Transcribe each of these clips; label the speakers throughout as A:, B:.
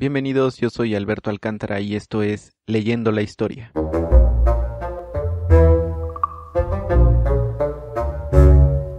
A: Bienvenidos, yo soy Alberto Alcántara y esto es Leyendo la Historia.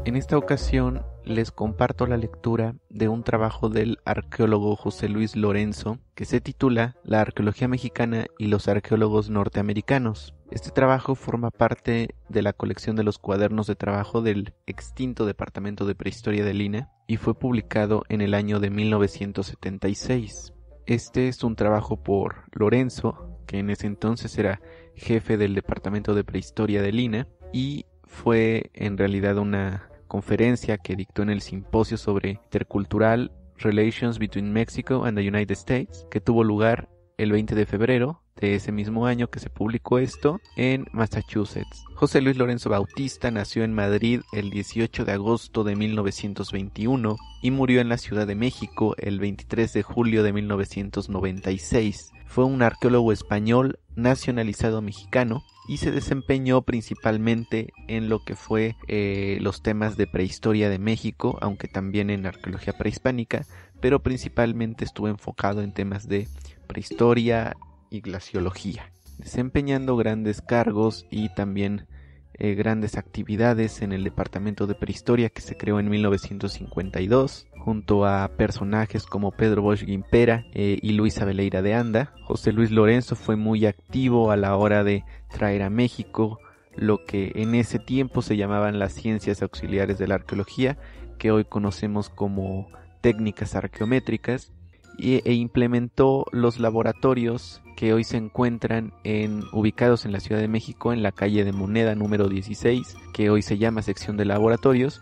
A: En esta ocasión les comparto la lectura de un trabajo del arqueólogo José Luis Lorenzo que se titula La arqueología mexicana y los arqueólogos norteamericanos. Este trabajo forma parte de la colección de los cuadernos de trabajo del extinto Departamento de Prehistoria de Lina y fue publicado en el año de 1976. Este es un trabajo por Lorenzo, que en ese entonces era jefe del Departamento de Prehistoria de Lina, y fue en realidad una conferencia que dictó en el simposio sobre intercultural Relations Between Mexico and the United States, que tuvo lugar el 20 de febrero de ese mismo año que se publicó esto en Massachusetts. José Luis Lorenzo Bautista nació en Madrid el 18 de agosto de 1921 y murió en la Ciudad de México el 23 de julio de 1996. Fue un arqueólogo español nacionalizado mexicano y se desempeñó principalmente en lo que fue eh, los temas de prehistoria de México, aunque también en arqueología prehispánica, pero principalmente estuvo enfocado en temas de prehistoria, y glaciología, desempeñando grandes cargos y también eh, grandes actividades en el Departamento de Prehistoria que se creó en 1952, junto a personajes como Pedro Bosch Guimpera eh, y Luisa Veleira de Anda. José Luis Lorenzo fue muy activo a la hora de traer a México lo que en ese tiempo se llamaban las ciencias auxiliares de la arqueología, que hoy conocemos como técnicas arqueométricas, e, implementó los laboratorios que hoy se encuentran en, ubicados en la Ciudad de México, en la calle de Moneda número 16, que hoy se llama sección de laboratorios.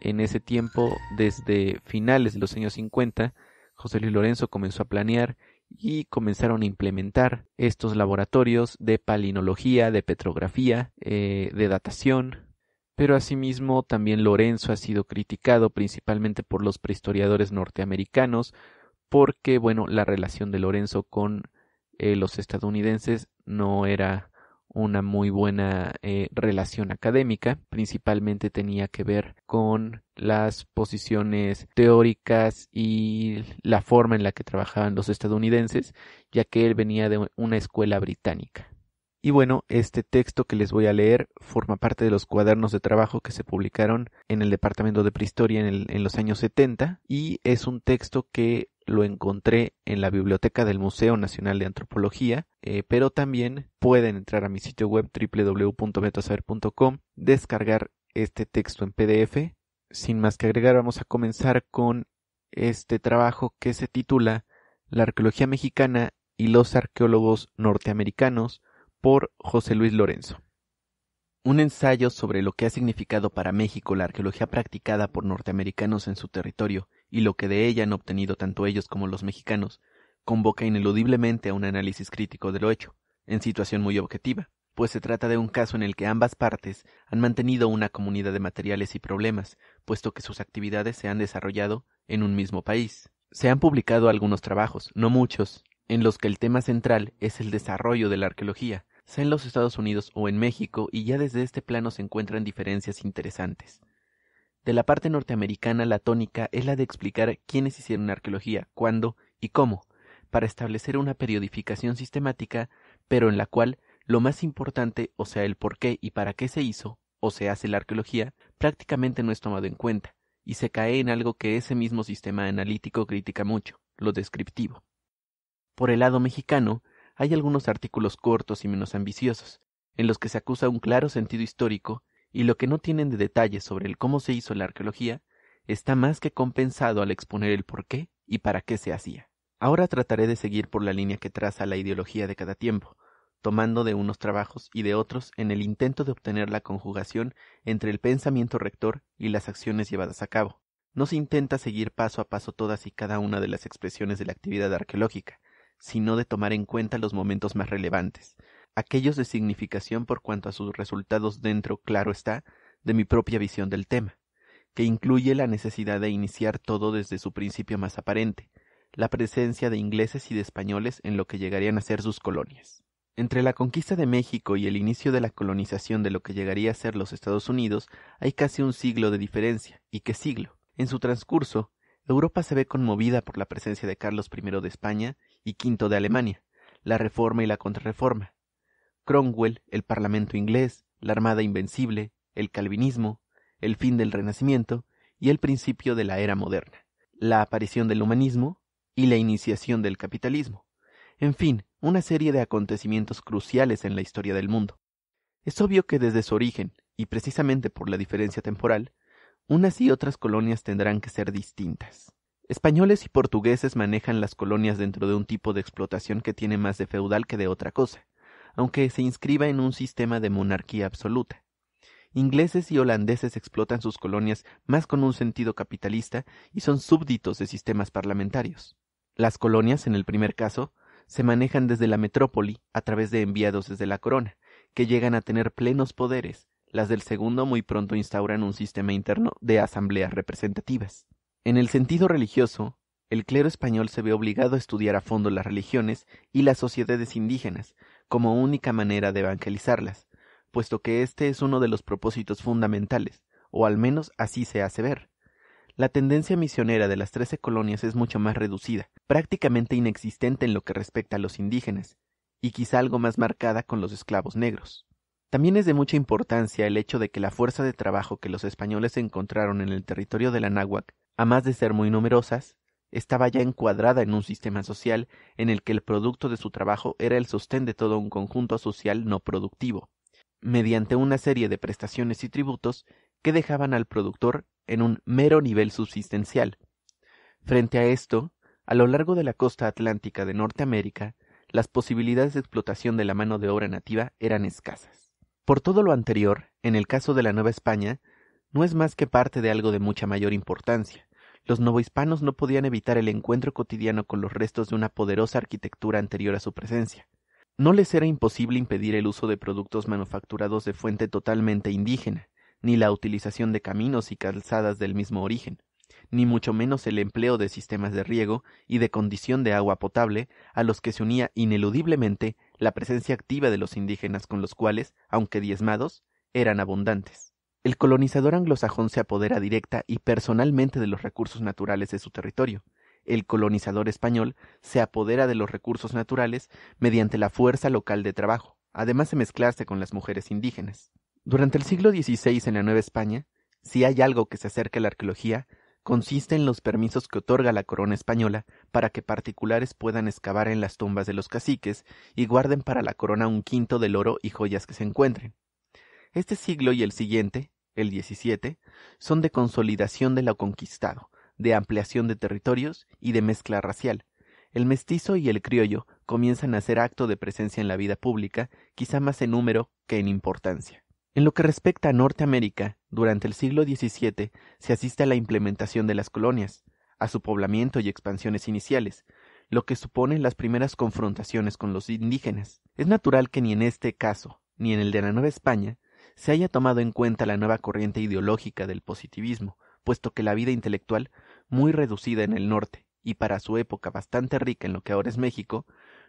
A: En ese tiempo, desde finales de los años 50, José Luis Lorenzo comenzó a planear y comenzaron a implementar estos laboratorios de palinología, de petrografía, eh, de datación, pero asimismo también Lorenzo ha sido criticado principalmente por los prehistoriadores norteamericanos porque, bueno, la relación de Lorenzo con eh, los estadounidenses no era una muy buena eh, relación académica, principalmente tenía que ver con las posiciones teóricas y la forma en la que trabajaban los estadounidenses, ya que él venía de una escuela británica. Y bueno, este texto que les voy a leer forma parte de los cuadernos de trabajo que se publicaron en el Departamento de Prehistoria en, en los años 70 y es un texto que lo encontré en la biblioteca del Museo Nacional de Antropología, eh, pero también pueden entrar a mi sitio web www.metasaber.com, descargar este texto en PDF. Sin más que agregar, vamos a comenzar con este trabajo que se titula La arqueología mexicana y los arqueólogos norteamericanos por José Luis Lorenzo. Un ensayo sobre lo que ha significado para México la arqueología practicada por norteamericanos en su territorio y lo que de ella han obtenido tanto ellos como los mexicanos, convoca ineludiblemente a un análisis crítico de lo hecho, en situación muy objetiva, pues se trata de un caso en el que ambas partes han mantenido una comunidad de materiales y problemas, puesto que sus actividades se han desarrollado en un mismo país. Se han publicado algunos trabajos, no muchos, en los que el tema central es el desarrollo de la arqueología, sea en los Estados Unidos o en México, y ya desde este plano se encuentran diferencias interesantes. De la parte norteamericana la tónica es la de explicar quiénes hicieron arqueología, cuándo y cómo, para establecer una periodificación sistemática, pero en la cual lo más importante, o sea, el por qué y para qué se hizo, o se hace la arqueología, prácticamente no es tomado en cuenta, y se cae en algo que ese mismo sistema analítico critica mucho, lo descriptivo. Por el lado mexicano, hay algunos artículos cortos y menos ambiciosos, en los que se acusa un claro sentido histórico y lo que no tienen de detalles sobre el cómo se hizo la arqueología está más que compensado al exponer el por qué y para qué se hacía. Ahora trataré de seguir por la línea que traza la ideología de cada tiempo, tomando de unos trabajos y de otros en el intento de obtener la conjugación entre el pensamiento rector y las acciones llevadas a cabo. No se intenta seguir paso a paso todas y cada una de las expresiones de la actividad arqueológica, sino de tomar en cuenta los momentos más relevantes, aquellos de significación por cuanto a sus resultados dentro, claro está, de mi propia visión del tema, que incluye la necesidad de iniciar todo desde su principio más aparente, la presencia de ingleses y de españoles en lo que llegarían a ser sus colonias. Entre la conquista de México y el inicio de la colonización de lo que llegaría a ser los Estados Unidos hay casi un siglo de diferencia, y qué siglo. En su transcurso, Europa se ve conmovida por la presencia de Carlos I de España y V de Alemania, la reforma y la contrarreforma, Cromwell, el Parlamento inglés, la Armada Invencible, el Calvinismo, el fin del Renacimiento y el principio de la era moderna, la aparición del humanismo y la iniciación del capitalismo. En fin, una serie de acontecimientos cruciales en la historia del mundo. Es obvio que desde su origen, y precisamente por la diferencia temporal, unas y otras colonias tendrán que ser distintas. Españoles y portugueses manejan las colonias dentro de un tipo de explotación que tiene más de feudal que de otra cosa, aunque se inscriba en un sistema de monarquía absoluta. Ingleses y holandeses explotan sus colonias más con un sentido capitalista y son súbditos de sistemas parlamentarios. Las colonias, en el primer caso, se manejan desde la metrópoli a través de enviados desde la corona, que llegan a tener plenos poderes. Las del segundo muy pronto instauran un sistema interno de asambleas representativas. En el sentido religioso, el clero español se ve obligado a estudiar a fondo las religiones y las sociedades indígenas, como única manera de evangelizarlas, puesto que este es uno de los propósitos fundamentales, o al menos así se hace ver. La tendencia misionera de las trece colonias es mucho más reducida, prácticamente inexistente en lo que respecta a los indígenas, y quizá algo más marcada con los esclavos negros. También es de mucha importancia el hecho de que la fuerza de trabajo que los españoles encontraron en el territorio de la a más de ser muy numerosas, estaba ya encuadrada en un sistema social en el que el producto de su trabajo era el sostén de todo un conjunto social no productivo, mediante una serie de prestaciones y tributos que dejaban al productor en un mero nivel subsistencial. Frente a esto, a lo largo de la costa atlántica de Norteamérica, las posibilidades de explotación de la mano de obra nativa eran escasas. Por todo lo anterior, en el caso de la Nueva España, no es más que parte de algo de mucha mayor importancia los novohispanos no podían evitar el encuentro cotidiano con los restos de una poderosa arquitectura anterior a su presencia. No les era imposible impedir el uso de productos manufacturados de fuente totalmente indígena, ni la utilización de caminos y calzadas del mismo origen, ni mucho menos el empleo de sistemas de riego y de condición de agua potable, a los que se unía ineludiblemente la presencia activa de los indígenas con los cuales, aunque diezmados, eran abundantes el colonizador anglosajón se apodera directa y personalmente de los recursos naturales de su territorio. El colonizador español se apodera de los recursos naturales mediante la fuerza local de trabajo, además de mezclarse con las mujeres indígenas. Durante el siglo XVI en la Nueva España, si hay algo que se acerca a la arqueología, consiste en los permisos que otorga la corona española para que particulares puedan excavar en las tumbas de los caciques y guarden para la corona un quinto del oro y joyas que se encuentren. Este siglo y el siguiente el 17, son de consolidación de lo conquistado, de ampliación de territorios y de mezcla racial. El mestizo y el criollo comienzan a ser acto de presencia en la vida pública, quizá más en número que en importancia. En lo que respecta a Norteamérica, durante el siglo XVII se asiste a la implementación de las colonias, a su poblamiento y expansiones iniciales, lo que supone las primeras confrontaciones con los indígenas. Es natural que ni en este caso, ni en el de la Nueva España, se haya tomado en cuenta la nueva corriente ideológica del positivismo, puesto que la vida intelectual, muy reducida en el norte y para su época bastante rica en lo que ahora es México,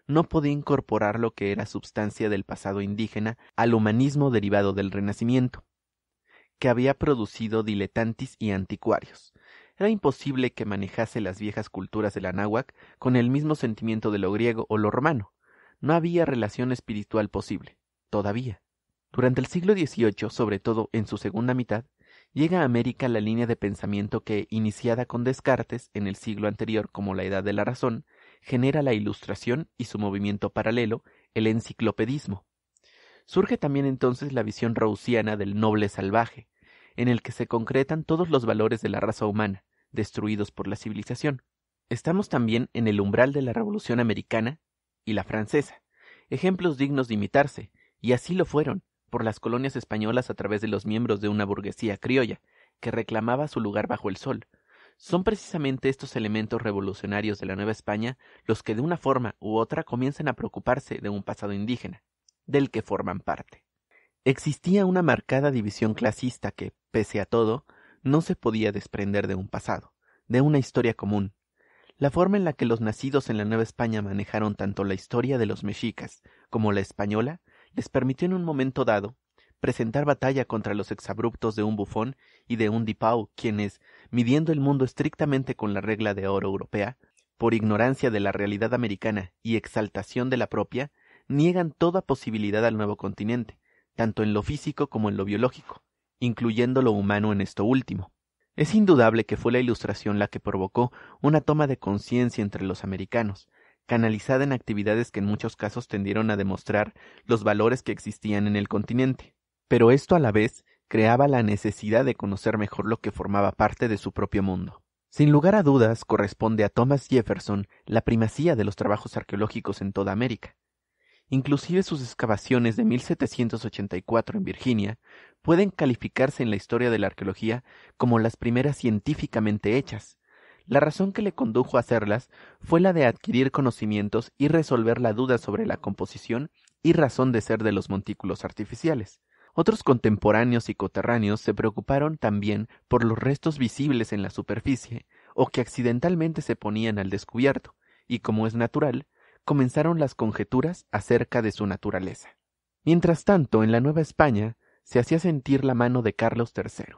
A: no podía incorporar lo que era substancia del pasado indígena al humanismo derivado del Renacimiento, que había producido diletantis y anticuarios. Era imposible que manejase las viejas culturas del Anáhuac con el mismo sentimiento de lo griego o lo romano. No había relación espiritual posible, todavía. Durante el siglo XVIII, sobre todo en su segunda mitad, llega a América la línea de pensamiento que, iniciada con Descartes en el siglo anterior como la Edad de la Razón, genera la Ilustración y su movimiento paralelo, el enciclopedismo. Surge también entonces la visión roussiana del noble salvaje, en el que se concretan todos los valores de la raza humana, destruidos por la civilización. Estamos también en el umbral de la Revolución Americana y la Francesa, ejemplos dignos de imitarse, y así lo fueron, por las colonias españolas a través de los miembros de una burguesía criolla, que reclamaba su lugar bajo el sol. Son precisamente estos elementos revolucionarios de la Nueva España los que de una forma u otra comienzan a preocuparse de un pasado indígena, del que forman parte. Existía una marcada división clasista que, pese a todo, no se podía desprender de un pasado, de una historia común. La forma en la que los nacidos en la Nueva España manejaron tanto la historia de los mexicas como la española les permitió en un momento dado presentar batalla contra los exabruptos de un bufón y de un dipau, quienes, midiendo el mundo estrictamente con la regla de oro europea, por ignorancia de la realidad americana y exaltación de la propia, niegan toda posibilidad al nuevo continente, tanto en lo físico como en lo biológico, incluyendo lo humano en esto último. Es indudable que fue la ilustración la que provocó una toma de conciencia entre los americanos, canalizada en actividades que en muchos casos tendieron a demostrar los valores que existían en el continente. Pero esto a la vez creaba la necesidad de conocer mejor lo que formaba parte de su propio mundo. Sin lugar a dudas, corresponde a Thomas Jefferson la primacía de los trabajos arqueológicos en toda América. Inclusive sus excavaciones de 1784 en Virginia pueden calificarse en la historia de la arqueología como las primeras científicamente hechas, la razón que le condujo a hacerlas fue la de adquirir conocimientos y resolver la duda sobre la composición y razón de ser de los montículos artificiales. Otros contemporáneos y coterráneos se preocuparon también por los restos visibles en la superficie, o que accidentalmente se ponían al descubierto, y como es natural, comenzaron las conjeturas acerca de su naturaleza. Mientras tanto, en la Nueva España se hacía sentir la mano de Carlos III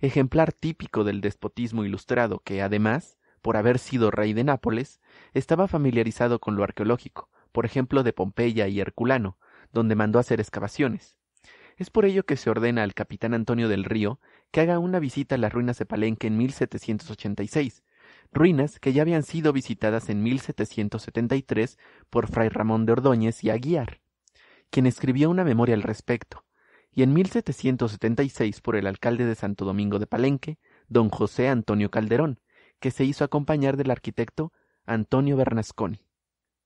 A: ejemplar típico del despotismo ilustrado que, además, por haber sido rey de Nápoles, estaba familiarizado con lo arqueológico, por ejemplo de Pompeya y Herculano, donde mandó hacer excavaciones. Es por ello que se ordena al capitán Antonio del Río que haga una visita a las ruinas de Palenque en 1786, ruinas que ya habían sido visitadas en 1773 por Fray Ramón de Ordóñez y Aguiar, quien escribió una memoria al respecto, y en 1776 por el alcalde de Santo Domingo de Palenque, don José Antonio Calderón, que se hizo acompañar del arquitecto Antonio Bernasconi.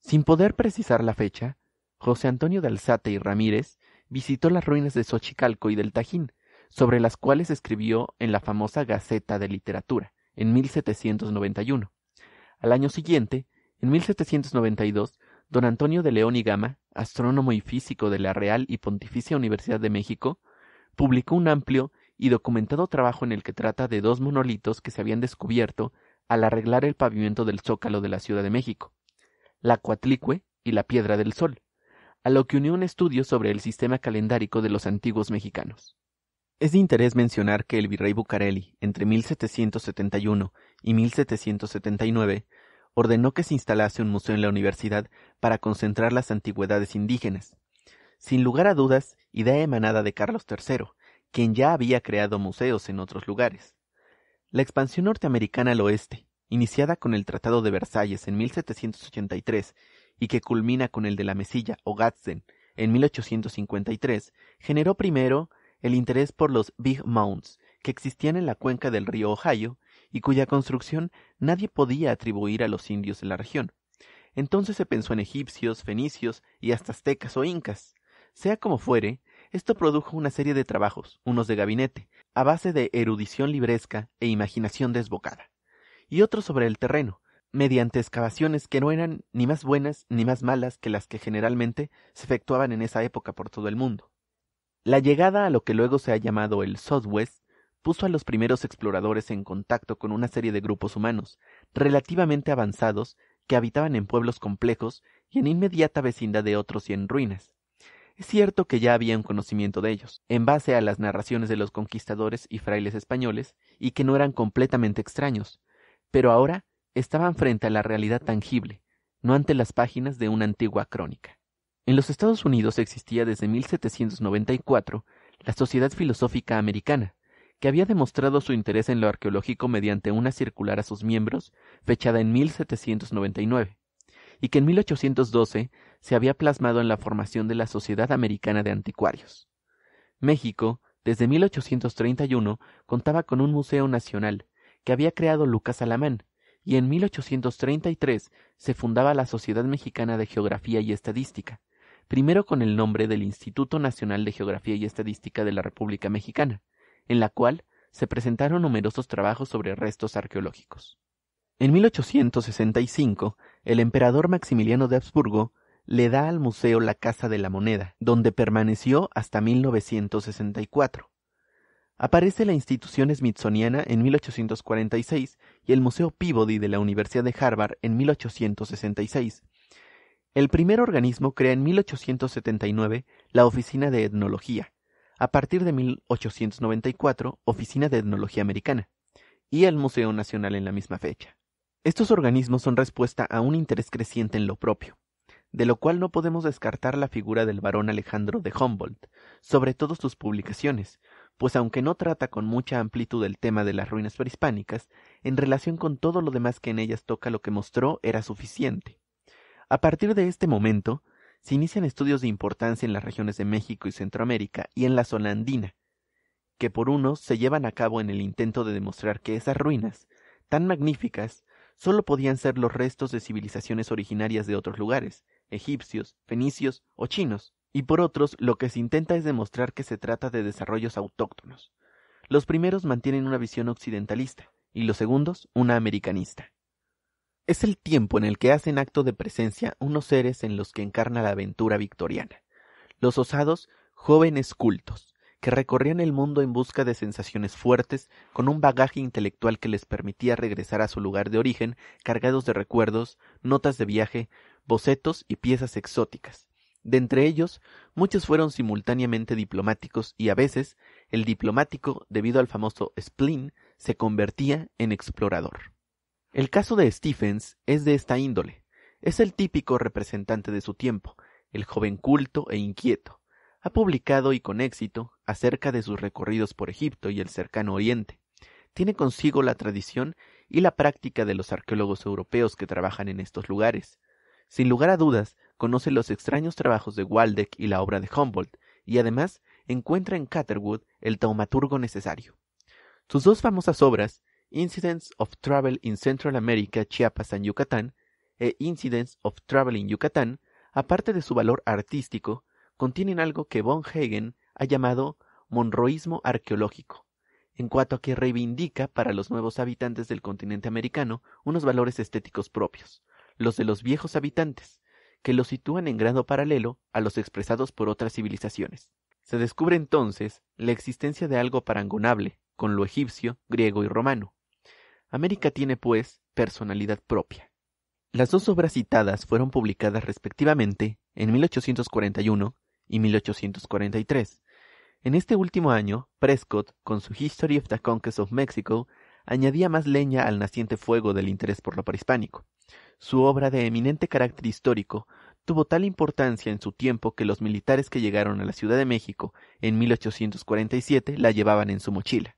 A: Sin poder precisar la fecha, José Antonio de Alzate y Ramírez visitó las ruinas de Xochicalco y del Tajín, sobre las cuales escribió en la famosa Gaceta de Literatura, en 1791. Al año siguiente, en 1792, don Antonio de León y Gama astrónomo y físico de la Real y Pontificia Universidad de México, publicó un amplio y documentado trabajo en el que trata de dos monolitos que se habían descubierto al arreglar el pavimento del zócalo de la Ciudad de México, la Coatlicue y la Piedra del Sol, a lo que unió un estudio sobre el sistema calendárico de los antiguos mexicanos. Es de interés mencionar que el virrey Bucareli, entre 1771 y 1779, ordenó que se instalase un museo en la universidad para concentrar las antigüedades indígenas. Sin lugar a dudas, idea emanada de Carlos III, quien ya había creado museos en otros lugares. La expansión norteamericana al oeste, iniciada con el Tratado de Versalles en 1783 y que culmina con el de la Mesilla o Gadsden en 1853, generó primero el interés por los Big Mounds que existían en la cuenca del río Ohio y cuya construcción nadie podía atribuir a los indios de la región. Entonces se pensó en egipcios, fenicios y hasta aztecas o incas. Sea como fuere, esto produjo una serie de trabajos, unos de gabinete, a base de erudición libresca e imaginación desbocada, y otros sobre el terreno, mediante excavaciones que no eran ni más buenas ni más malas que las que generalmente se efectuaban en esa época por todo el mundo. La llegada a lo que luego se ha llamado el Southwest puso a los primeros exploradores en contacto con una serie de grupos humanos, relativamente avanzados, que habitaban en pueblos complejos y en inmediata vecindad de otros y en ruinas. Es cierto que ya había un conocimiento de ellos, en base a las narraciones de los conquistadores y frailes españoles, y que no eran completamente extraños, pero ahora estaban frente a la realidad tangible, no ante las páginas de una antigua crónica. En los Estados Unidos existía desde 1794 la Sociedad Filosófica Americana, que había demostrado su interés en lo arqueológico mediante una circular a sus miembros, fechada en 1799, y que en 1812 se había plasmado en la formación de la Sociedad Americana de Anticuarios. México, desde 1831, contaba con un Museo Nacional, que había creado Lucas Alamán, y en 1833 se fundaba la Sociedad Mexicana de Geografía y Estadística, primero con el nombre del Instituto Nacional de Geografía y Estadística de la República Mexicana, en la cual se presentaron numerosos trabajos sobre restos arqueológicos. En 1865, el emperador Maximiliano de Habsburgo le da al museo la Casa de la Moneda, donde permaneció hasta 1964. Aparece la institución smithsoniana en 1846 y el Museo Peabody de la Universidad de Harvard en 1866. El primer organismo crea en 1879 la Oficina de Etnología, a partir de 1894 Oficina de Etnología Americana, y el Museo Nacional en la misma fecha. Estos organismos son respuesta a un interés creciente en lo propio, de lo cual no podemos descartar la figura del barón Alejandro de Humboldt, sobre todo sus publicaciones, pues aunque no trata con mucha amplitud el tema de las ruinas prehispánicas, en relación con todo lo demás que en ellas toca lo que mostró era suficiente. A partir de este momento, se inician estudios de importancia en las regiones de México y Centroamérica y en la zona andina, que por unos se llevan a cabo en el intento de demostrar que esas ruinas, tan magníficas, solo podían ser los restos de civilizaciones originarias de otros lugares, egipcios, fenicios o chinos, y por otros lo que se intenta es demostrar que se trata de desarrollos autóctonos. Los primeros mantienen una visión occidentalista y los segundos una americanista. Es el tiempo en el que hacen acto de presencia unos seres en los que encarna la aventura victoriana. Los osados, jóvenes cultos, que recorrían el mundo en busca de sensaciones fuertes, con un bagaje intelectual que les permitía regresar a su lugar de origen, cargados de recuerdos, notas de viaje, bocetos y piezas exóticas. De entre ellos, muchos fueron simultáneamente diplomáticos y a veces el diplomático, debido al famoso spleen, se convertía en explorador. El caso de Stephens es de esta índole. Es el típico representante de su tiempo, el joven culto e inquieto. Ha publicado y con éxito acerca de sus recorridos por Egipto y el cercano Oriente. Tiene consigo la tradición y la práctica de los arqueólogos europeos que trabajan en estos lugares. Sin lugar a dudas, conoce los extraños trabajos de Waldeck y la obra de Humboldt, y además encuentra en Catherwood el taumaturgo necesario. Sus dos famosas obras, Incidents of Travel in Central America, Chiapas and Yucatán e Incidents of Travel in Yucatán, aparte de su valor artístico, contienen algo que von Hagen ha llamado monroísmo arqueológico, en cuanto a que reivindica para los nuevos habitantes del continente americano unos valores estéticos propios, los de los viejos habitantes, que los sitúan en grado paralelo a los expresados por otras civilizaciones. Se descubre entonces la existencia de algo parangonable con lo egipcio, griego y romano, América tiene, pues, personalidad propia. Las dos obras citadas fueron publicadas respectivamente en 1841 y 1843. En este último año, Prescott, con su History of the Conquest of Mexico, añadía más leña al naciente fuego del interés por lo prehispánico. Su obra de eminente carácter histórico tuvo tal importancia en su tiempo que los militares que llegaron a la Ciudad de México en 1847 la llevaban en su mochila.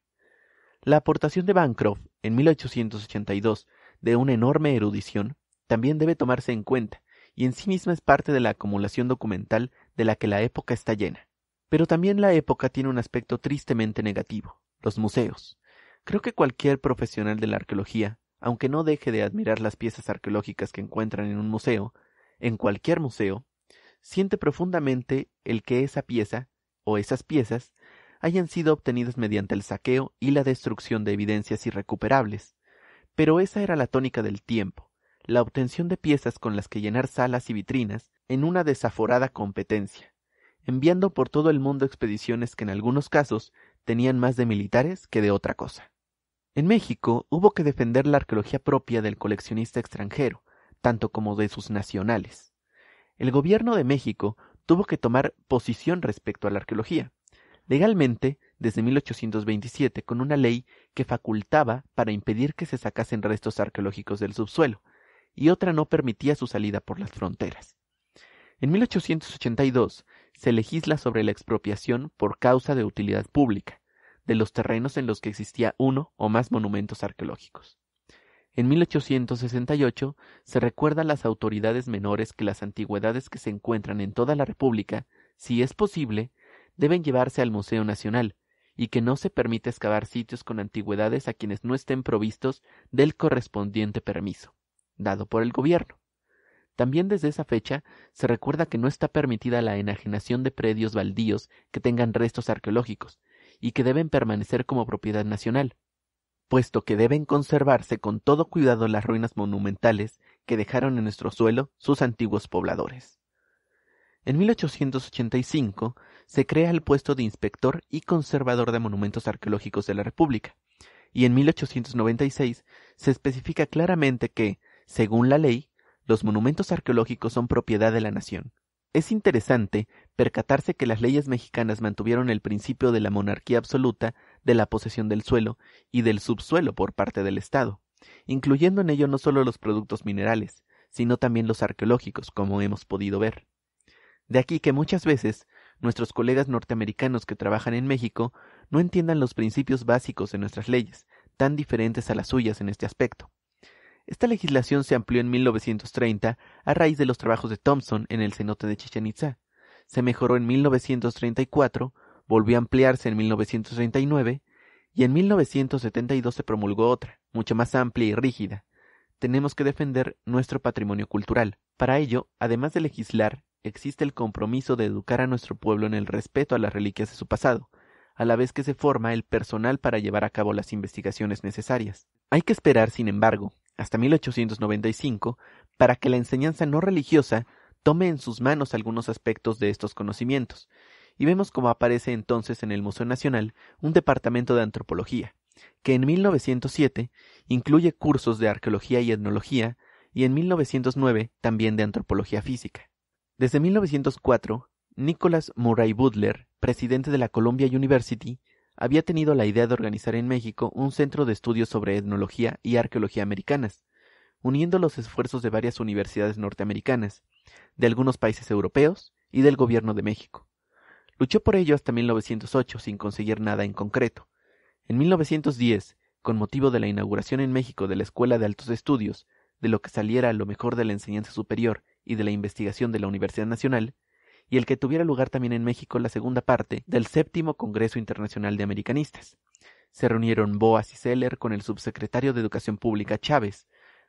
A: La aportación de Bancroft en 1882 de una enorme erudición, también debe tomarse en cuenta, y en sí misma es parte de la acumulación documental de la que la época está llena. Pero también la época tiene un aspecto tristemente negativo, los museos. Creo que cualquier profesional de la arqueología, aunque no deje de admirar las piezas arqueológicas que encuentran en un museo, en cualquier museo, siente profundamente el que esa pieza, o esas piezas, hayan sido obtenidas mediante el saqueo y la destrucción de evidencias irrecuperables. Pero esa era la tónica del tiempo, la obtención de piezas con las que llenar salas y vitrinas en una desaforada competencia, enviando por todo el mundo expediciones que en algunos casos tenían más de militares que de otra cosa. En México hubo que defender la arqueología propia del coleccionista extranjero, tanto como de sus nacionales. El gobierno de México tuvo que tomar posición respecto a la arqueología, legalmente desde 1827 con una ley que facultaba para impedir que se sacasen restos arqueológicos del subsuelo, y otra no permitía su salida por las fronteras. En 1882 se legisla sobre la expropiación por causa de utilidad pública de los terrenos en los que existía uno o más monumentos arqueológicos. En 1868 se recuerda a las autoridades menores que las antigüedades que se encuentran en toda la República, si es posible, deben llevarse al Museo Nacional, y que no se permite excavar sitios con antigüedades a quienes no estén provistos del correspondiente permiso, dado por el gobierno. También desde esa fecha se recuerda que no está permitida la enajenación de predios baldíos que tengan restos arqueológicos, y que deben permanecer como propiedad nacional, puesto que deben conservarse con todo cuidado las ruinas monumentales que dejaron en nuestro suelo sus antiguos pobladores. En 1885 se crea el puesto de Inspector y Conservador de Monumentos Arqueológicos de la República, y en 1896 se especifica claramente que, según la ley, los monumentos arqueológicos son propiedad de la nación. Es interesante percatarse que las leyes mexicanas mantuvieron el principio de la monarquía absoluta de la posesión del suelo y del subsuelo por parte del Estado, incluyendo en ello no solo los productos minerales, sino también los arqueológicos, como hemos podido ver. De aquí que muchas veces nuestros colegas norteamericanos que trabajan en México no entiendan los principios básicos de nuestras leyes, tan diferentes a las suyas en este aspecto. Esta legislación se amplió en 1930 a raíz de los trabajos de Thompson en el cenote de Chichen Itza. Se mejoró en 1934, volvió a ampliarse en 1939 y en 1972 se promulgó otra, mucho más amplia y rígida. Tenemos que defender nuestro patrimonio cultural. Para ello, además de legislar, existe el compromiso de educar a nuestro pueblo en el respeto a las reliquias de su pasado, a la vez que se forma el personal para llevar a cabo las investigaciones necesarias. Hay que esperar, sin embargo, hasta 1895, para que la enseñanza no religiosa tome en sus manos algunos aspectos de estos conocimientos, y vemos cómo aparece entonces en el Museo Nacional un departamento de antropología, que en 1907 incluye cursos de arqueología y etnología, y en 1909 también de antropología física. Desde 1904, Nicholas Murray Butler, presidente de la Columbia University, había tenido la idea de organizar en México un centro de estudios sobre etnología y arqueología americanas, uniendo los esfuerzos de varias universidades norteamericanas, de algunos países europeos y del gobierno de México. Luchó por ello hasta 1908 sin conseguir nada en concreto. En 1910, con motivo de la inauguración en México de la Escuela de Altos Estudios, de lo que saliera a lo mejor de la enseñanza superior y de la Investigación de la Universidad Nacional, y el que tuviera lugar también en México la segunda parte del séptimo Congreso Internacional de Americanistas. Se reunieron Boas y Seller con el subsecretario de Educación Pública Chávez,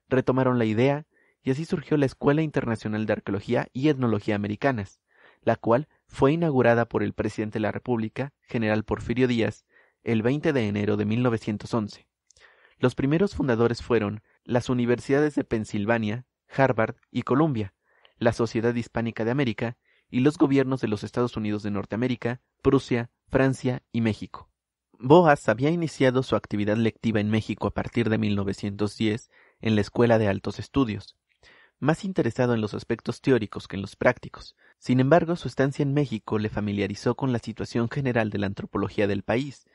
A: retomaron la idea, y así surgió la Escuela Internacional de Arqueología y Etnología Americanas, la cual fue inaugurada por el presidente de la República, general Porfirio Díaz, el 20 de enero de 1911. Los primeros fundadores fueron las universidades de Pensilvania, Harvard y Columbia, la Sociedad Hispánica de América y los gobiernos de los Estados Unidos de Norteamérica, Prusia, Francia y México. Boas había iniciado su actividad lectiva en México a partir de 1910 en la Escuela de Altos Estudios, más interesado en los aspectos teóricos que en los prácticos. Sin embargo, su estancia en México le familiarizó con la situación general de la antropología del país,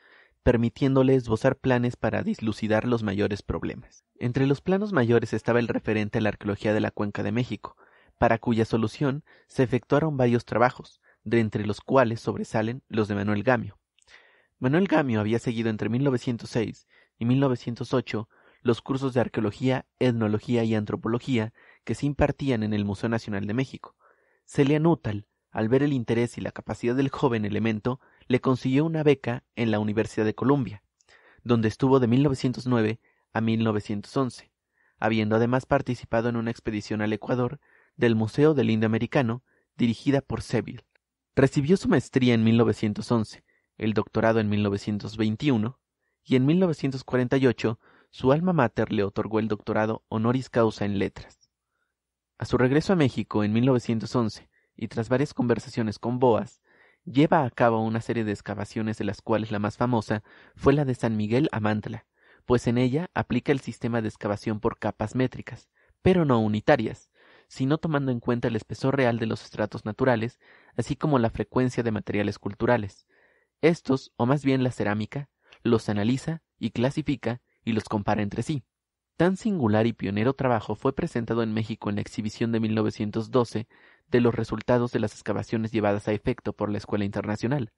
A: permitiéndole esbozar planes para dislucidar los mayores problemas. Entre los planos mayores estaba el referente a la arqueología de la Cuenca de México, para cuya solución se efectuaron varios trabajos, de entre los cuales sobresalen los de Manuel Gamio. Manuel Gamio había seguido entre 1906 y 1908 los cursos de arqueología, etnología y antropología que se impartían en el Museo Nacional de México. Celia Nuttall, al ver el interés y la capacidad del joven elemento, le consiguió una beca en la Universidad de Columbia, donde estuvo de 1909 a 1911, habiendo además participado en una expedición al Ecuador del Museo del Indio Americano, dirigida por Seville. Recibió su maestría en 1911, el doctorado en 1921, y en 1948 su alma mater le otorgó el doctorado honoris causa en letras. A su regreso a México en 1911, y tras varias conversaciones con Boas, lleva a cabo una serie de excavaciones de las cuales la más famosa fue la de San Miguel Amantla, pues en ella aplica el sistema de excavación por capas métricas, pero no unitarias, sino tomando en cuenta el espesor real de los estratos naturales, así como la frecuencia de materiales culturales. Estos, o más bien la cerámica, los analiza y clasifica y los compara entre sí. Tan singular y pionero trabajo fue presentado en México en la exhibición de 1912 de los resultados de las excavaciones llevadas a efecto por la Escuela Internacional,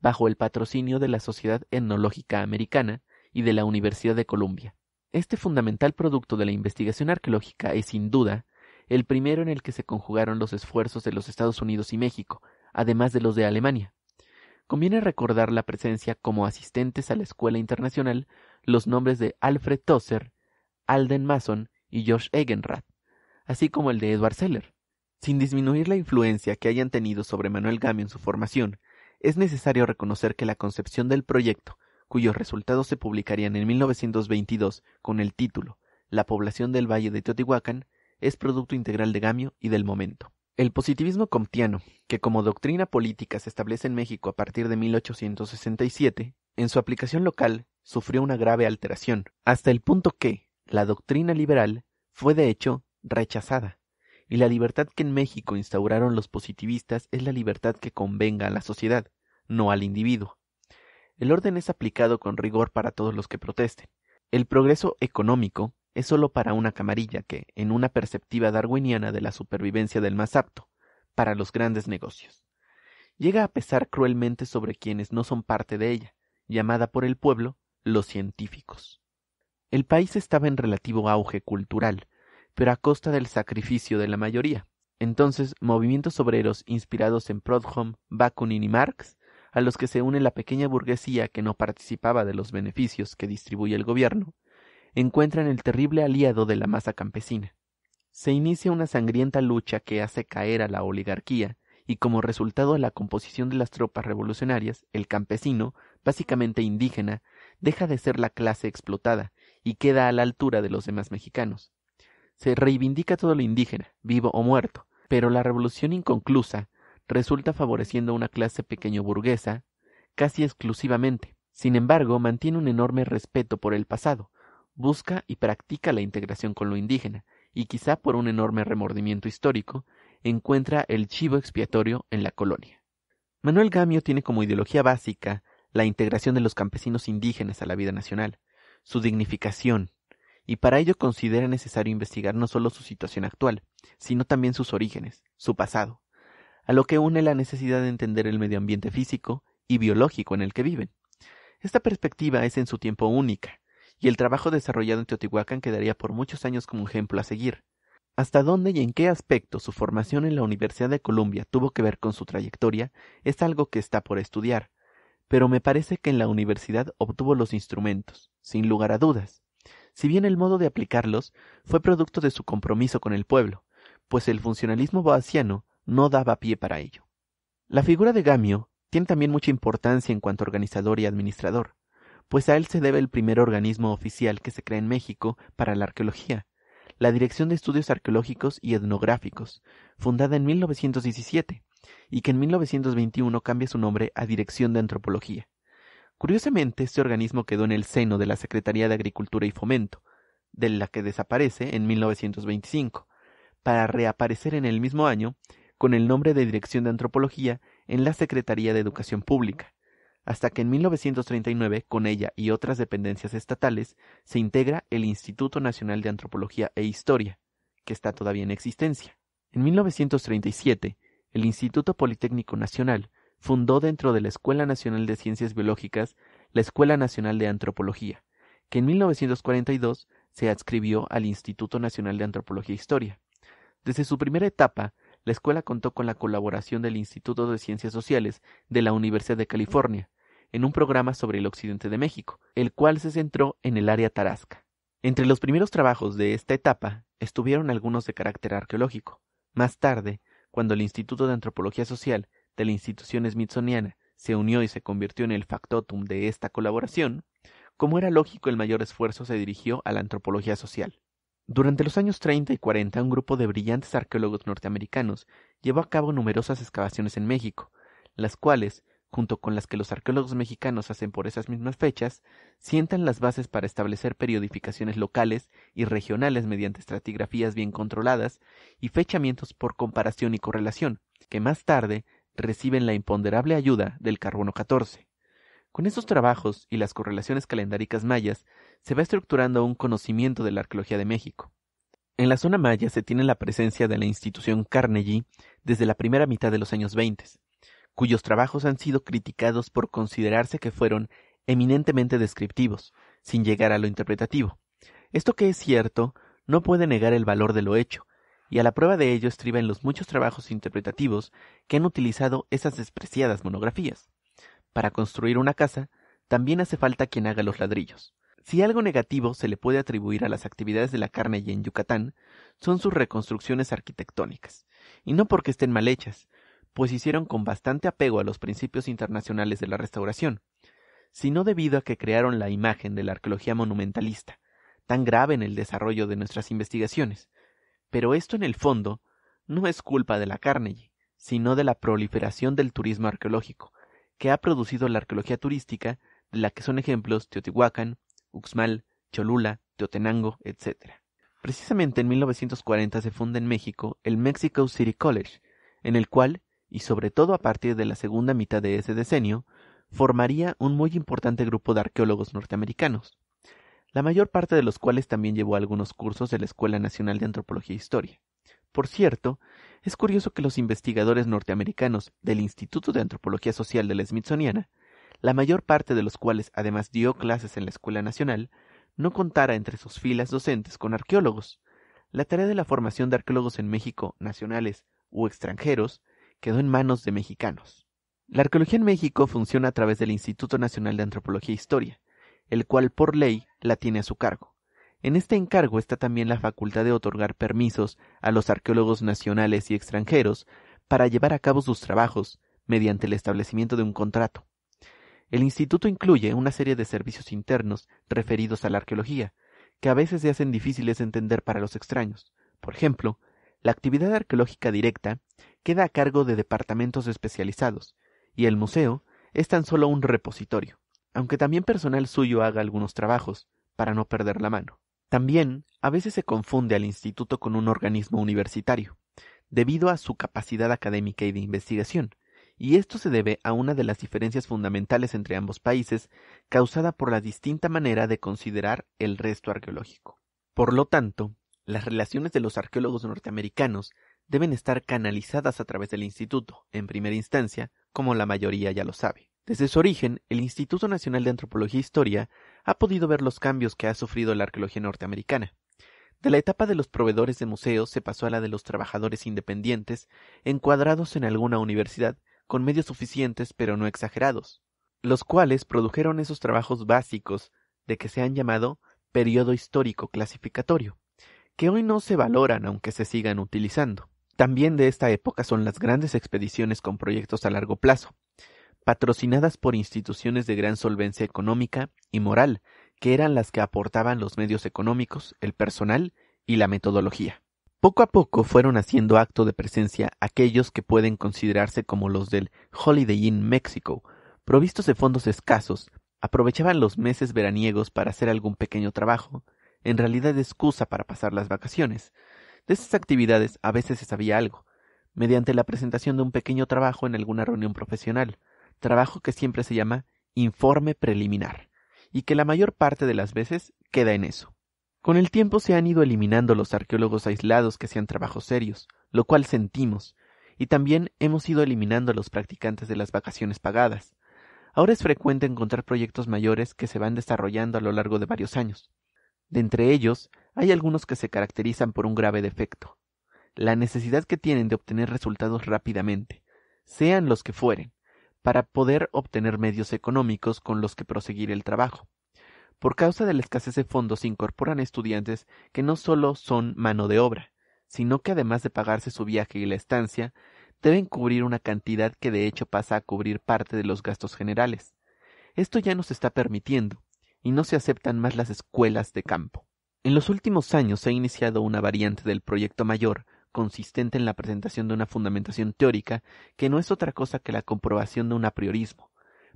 A: bajo el patrocinio de la Sociedad Etnológica Americana y de la Universidad de Columbia. Este fundamental producto de la investigación arqueológica es sin duda el primero en el que se conjugaron los esfuerzos de los Estados Unidos y México, además de los de Alemania. Conviene recordar la presencia como asistentes a la Escuela Internacional los nombres de Alfred Tosser, Alden Mason y Josh Egenrath, así como el de Edward Seller. Sin disminuir la influencia que hayan tenido sobre Manuel Gamio en su formación, es necesario reconocer que la concepción del proyecto, cuyos resultados se publicarían en 1922 con el título La población del Valle de Teotihuacán, es producto integral de Gamio y del momento. El positivismo comtiano, que como doctrina política se establece en México a partir de 1867, en su aplicación local sufrió una grave alteración, hasta el punto que la doctrina liberal fue de hecho rechazada, y la libertad que en México instauraron los positivistas es la libertad que convenga a la sociedad, no al individuo. El orden es aplicado con rigor para todos los que protesten. El progreso económico es solo para una camarilla que, en una perceptiva darwiniana de la supervivencia del más apto, para los grandes negocios. Llega a pesar cruelmente sobre quienes no son parte de ella, llamada por el pueblo los científicos. El país estaba en relativo auge cultural, pero a costa del sacrificio de la mayoría. Entonces, movimientos obreros inspirados en Prodhom, Bakunin y Marx, a los que se une la pequeña burguesía que no participaba de los beneficios que distribuye el gobierno, encuentran el terrible aliado de la masa campesina. Se inicia una sangrienta lucha que hace caer a la oligarquía y como resultado de la composición de las tropas revolucionarias, el campesino, básicamente indígena, deja de ser la clase explotada y queda a la altura de los demás mexicanos. Se reivindica todo lo indígena, vivo o muerto, pero la revolución inconclusa resulta favoreciendo a una clase pequeño burguesa casi exclusivamente. Sin embargo, mantiene un enorme respeto por el pasado, busca y practica la integración con lo indígena, y quizá por un enorme remordimiento histórico, encuentra el chivo expiatorio en la colonia. Manuel Gamio tiene como ideología básica la integración de los campesinos indígenas a la vida nacional, su dignificación, y para ello considera necesario investigar no solo su situación actual, sino también sus orígenes, su pasado, a lo que une la necesidad de entender el medio ambiente físico y biológico en el que viven. Esta perspectiva es en su tiempo única, y el trabajo desarrollado en Teotihuacán quedaría por muchos años como ejemplo a seguir. Hasta dónde y en qué aspecto su formación en la Universidad de Columbia tuvo que ver con su trayectoria es algo que está por estudiar, pero me parece que en la universidad obtuvo los instrumentos, sin lugar a dudas, si bien el modo de aplicarlos fue producto de su compromiso con el pueblo, pues el funcionalismo boasiano no daba pie para ello. La figura de Gamio tiene también mucha importancia en cuanto organizador y administrador, pues a él se debe el primer organismo oficial que se crea en México para la arqueología, la Dirección de Estudios Arqueológicos y Etnográficos, fundada en 1917, y que en 1921 cambia su nombre a Dirección de Antropología. Curiosamente, este organismo quedó en el seno de la Secretaría de Agricultura y Fomento, de la que desaparece en 1925, para reaparecer en el mismo año con el nombre de Dirección de Antropología en la Secretaría de Educación Pública, hasta que en 1939, con ella y otras dependencias estatales, se integra el Instituto Nacional de Antropología e Historia, que está todavía en existencia. En 1937, el Instituto Politécnico Nacional fundó dentro de la Escuela Nacional de Ciencias Biológicas la Escuela Nacional de Antropología, que en 1942 se adscribió al Instituto Nacional de Antropología e Historia. Desde su primera etapa, la escuela contó con la colaboración del Instituto de Ciencias Sociales de la Universidad de California, en un programa sobre el occidente de México, el cual se centró en el área tarasca. Entre los primeros trabajos de esta etapa estuvieron algunos de carácter arqueológico. Más tarde, cuando el Instituto de Antropología Social de la institución smithsoniana se unió y se convirtió en el factotum de esta colaboración, como era lógico el mayor esfuerzo se dirigió a la antropología social. Durante los años 30 y 40 un grupo de brillantes arqueólogos norteamericanos llevó a cabo numerosas excavaciones en México, las cuales junto con las que los arqueólogos mexicanos hacen por esas mismas fechas, sientan las bases para establecer periodificaciones locales y regionales mediante estratigrafías bien controladas y fechamientos por comparación y correlación, que más tarde reciben la imponderable ayuda del carbono 14. Con estos trabajos y las correlaciones calendáricas mayas, se va estructurando un conocimiento de la arqueología de México. En la zona maya se tiene la presencia de la institución Carnegie desde la primera mitad de los años 20 cuyos trabajos han sido criticados por considerarse que fueron eminentemente descriptivos, sin llegar a lo interpretativo. Esto que es cierto no puede negar el valor de lo hecho, y a la prueba de ello estriba los muchos trabajos interpretativos que han utilizado esas despreciadas monografías. Para construir una casa, también hace falta quien haga los ladrillos. Si algo negativo se le puede atribuir a las actividades de la carne y en Yucatán, son sus reconstrucciones arquitectónicas, y no porque estén mal hechas, pues hicieron con bastante apego a los principios internacionales de la restauración, sino debido a que crearon la imagen de la arqueología monumentalista, tan grave en el desarrollo de nuestras investigaciones. Pero esto en el fondo no es culpa de la Carnegie, sino de la proliferación del turismo arqueológico, que ha producido la arqueología turística, de la que son ejemplos Teotihuacán, Uxmal, Cholula, Teotenango, etc. Precisamente en 1940 se funda en México el Mexico City College, en el cual y sobre todo a partir de la segunda mitad de ese decenio, formaría un muy importante grupo de arqueólogos norteamericanos, la mayor parte de los cuales también llevó algunos cursos de la Escuela Nacional de Antropología e Historia. Por cierto, es curioso que los investigadores norteamericanos del Instituto de Antropología Social de la Smithsoniana, la mayor parte de los cuales además dio clases en la Escuela Nacional, no contara entre sus filas docentes con arqueólogos. La tarea de la formación de arqueólogos en México, nacionales u extranjeros, quedó en manos de mexicanos. La arqueología en México funciona a través del Instituto Nacional de Antropología e Historia, el cual por ley la tiene a su cargo. En este encargo está también la facultad de otorgar permisos a los arqueólogos nacionales y extranjeros para llevar a cabo sus trabajos mediante el establecimiento de un contrato. El instituto incluye una serie de servicios internos referidos a la arqueología, que a veces se hacen difíciles de entender para los extraños. Por ejemplo, la actividad arqueológica directa queda a cargo de departamentos especializados, y el museo es tan solo un repositorio, aunque también personal suyo haga algunos trabajos, para no perder la mano. También, a veces se confunde al instituto con un organismo universitario, debido a su capacidad académica y de investigación, y esto se debe a una de las diferencias fundamentales entre ambos países, causada por la distinta manera de considerar el resto arqueológico. Por lo tanto, las relaciones de los arqueólogos norteamericanos deben estar canalizadas a través del Instituto, en primera instancia, como la mayoría ya lo sabe. Desde su origen, el Instituto Nacional de Antropología e Historia ha podido ver los cambios que ha sufrido la arqueología norteamericana. De la etapa de los proveedores de museos se pasó a la de los trabajadores independientes, encuadrados en alguna universidad, con medios suficientes pero no exagerados, los cuales produjeron esos trabajos básicos de que se han llamado periodo histórico clasificatorio, que hoy no se valoran aunque se sigan utilizando. También de esta época son las grandes expediciones con proyectos a largo plazo, patrocinadas por instituciones de gran solvencia económica y moral, que eran las que aportaban los medios económicos, el personal y la metodología. Poco a poco fueron haciendo acto de presencia aquellos que pueden considerarse como los del Holiday Inn México, provistos de fondos escasos, aprovechaban los meses veraniegos para hacer algún pequeño trabajo, en realidad excusa para pasar las vacaciones, de esas actividades a veces se sabía algo, mediante la presentación de un pequeño trabajo en alguna reunión profesional, trabajo que siempre se llama informe preliminar, y que la mayor parte de las veces queda en eso. Con el tiempo se han ido eliminando los arqueólogos aislados que hacían trabajos serios, lo cual sentimos, y también hemos ido eliminando a los practicantes de las vacaciones pagadas. Ahora es frecuente encontrar proyectos mayores que se van desarrollando a lo largo de varios años. De entre ellos hay algunos que se caracterizan por un grave defecto, la necesidad que tienen de obtener resultados rápidamente, sean los que fueren, para poder obtener medios económicos con los que proseguir el trabajo. Por causa de la escasez de fondos se incorporan estudiantes que no solo son mano de obra, sino que además de pagarse su viaje y la estancia, deben cubrir una cantidad que de hecho pasa a cubrir parte de los gastos generales. Esto ya no se está permitiendo, y no se aceptan más las escuelas de campo. En los últimos años se ha iniciado una variante del proyecto mayor, consistente en la presentación de una fundamentación teórica que no es otra cosa que la comprobación de un apriorismo,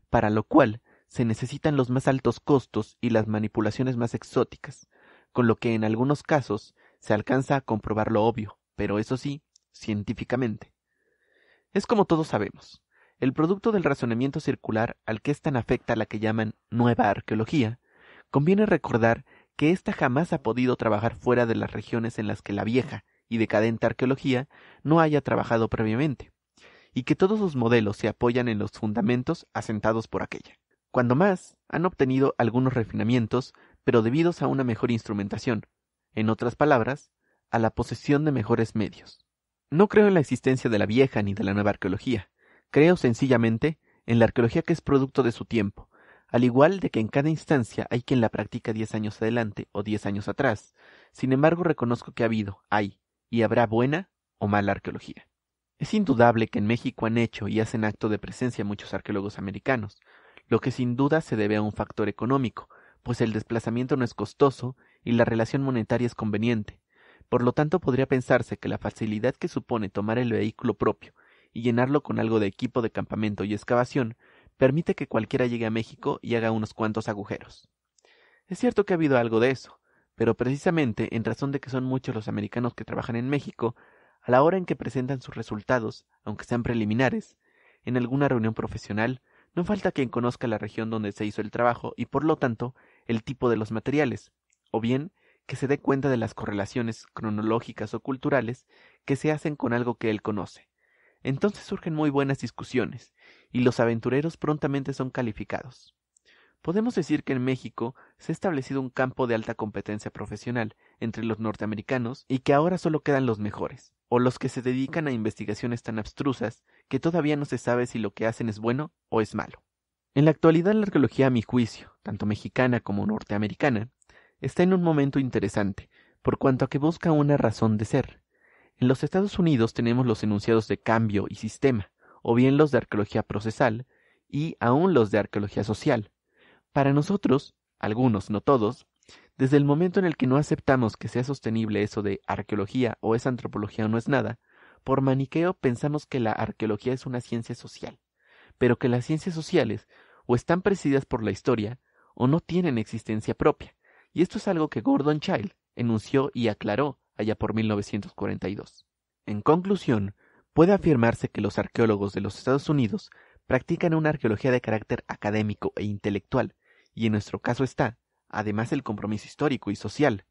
A: para lo cual se necesitan los más altos costos y las manipulaciones más exóticas, con lo que en algunos casos se alcanza a comprobar lo obvio, pero eso sí, científicamente. Es como todos sabemos, el producto del razonamiento circular al que es tan afecta la que llaman nueva arqueología, conviene recordar que ésta jamás ha podido trabajar fuera de las regiones en las que la vieja y decadente arqueología no haya trabajado previamente, y que todos sus modelos se apoyan en los fundamentos asentados por aquella. Cuando más, han obtenido algunos refinamientos, pero debidos a una mejor instrumentación, en otras palabras, a la posesión de mejores medios. No creo en la existencia de la vieja ni de la nueva arqueología, creo sencillamente en la arqueología que es producto de su tiempo, al igual de que en cada instancia hay quien la practica diez años adelante o diez años atrás. Sin embargo, reconozco que ha habido, hay, y habrá buena o mala arqueología. Es indudable que en México han hecho y hacen acto de presencia muchos arqueólogos americanos, lo que sin duda se debe a un factor económico, pues el desplazamiento no es costoso y la relación monetaria es conveniente. Por lo tanto, podría pensarse que la facilidad que supone tomar el vehículo propio y llenarlo con algo de equipo de campamento y excavación permite que cualquiera llegue a México y haga unos cuantos agujeros. Es cierto que ha habido algo de eso, pero precisamente en razón de que son muchos los americanos que trabajan en México, a la hora en que presentan sus resultados, aunque sean preliminares, en alguna reunión profesional, no falta quien conozca la región donde se hizo el trabajo y por lo tanto el tipo de los materiales, o bien que se dé cuenta de las correlaciones cronológicas o culturales que se hacen con algo que él conoce. Entonces surgen muy buenas discusiones, y los aventureros prontamente son calificados. Podemos decir que en México se ha establecido un campo de alta competencia profesional entre los norteamericanos y que ahora solo quedan los mejores, o los que se dedican a investigaciones tan abstrusas que todavía no se sabe si lo que hacen es bueno o es malo. En la actualidad la arqueología, a mi juicio, tanto mexicana como norteamericana, está en un momento interesante, por cuanto a que busca una razón de ser. En los Estados Unidos tenemos los enunciados de cambio y sistema, o bien los de arqueología procesal, y aún los de arqueología social. Para nosotros, algunos, no todos, desde el momento en el que no aceptamos que sea sostenible eso de arqueología o es antropología o no es nada, por maniqueo pensamos que la arqueología es una ciencia social, pero que las ciencias sociales o están presididas por la historia o no tienen existencia propia, y esto es algo que Gordon Child enunció y aclaró allá por 1942. En conclusión, puede afirmarse que los arqueólogos de los Estados Unidos practican una arqueología de carácter académico e intelectual, y en nuestro caso está, además, el compromiso histórico y social.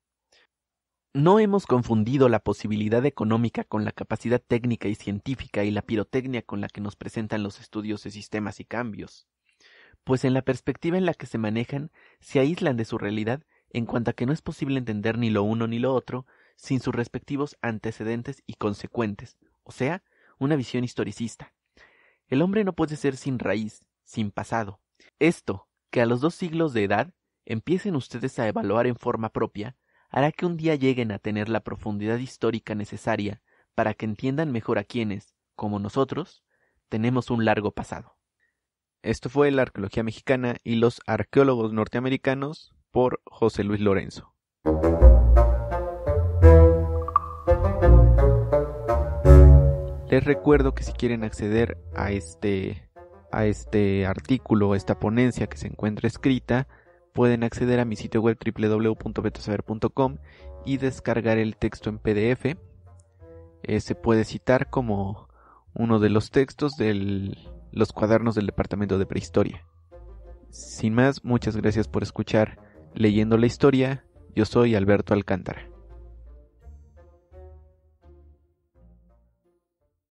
A: No hemos confundido la posibilidad económica con la capacidad técnica y científica y la pirotecnia con la que nos presentan los estudios de sistemas y cambios, pues en la perspectiva en la que se manejan se aíslan de su realidad en cuanto a que no es posible entender ni lo uno ni lo otro sin sus respectivos antecedentes y consecuentes, o sea, una visión historicista. El hombre no puede ser sin raíz, sin pasado. Esto, que a los dos siglos de edad empiecen ustedes a evaluar en forma propia, hará que un día lleguen a tener la profundidad histórica necesaria para que entiendan mejor a quienes, como nosotros, tenemos un largo pasado. Esto fue la arqueología mexicana y los arqueólogos norteamericanos por José Luis Lorenzo. Les recuerdo que si quieren acceder a este, a este artículo, a esta ponencia que se encuentra escrita, pueden acceder a mi sitio web www.betosaber.com y descargar el texto en PDF. Eh, se puede citar como uno de los textos de los cuadernos del Departamento de Prehistoria. Sin más, muchas gracias por escuchar Leyendo la Historia. Yo soy Alberto Alcántara.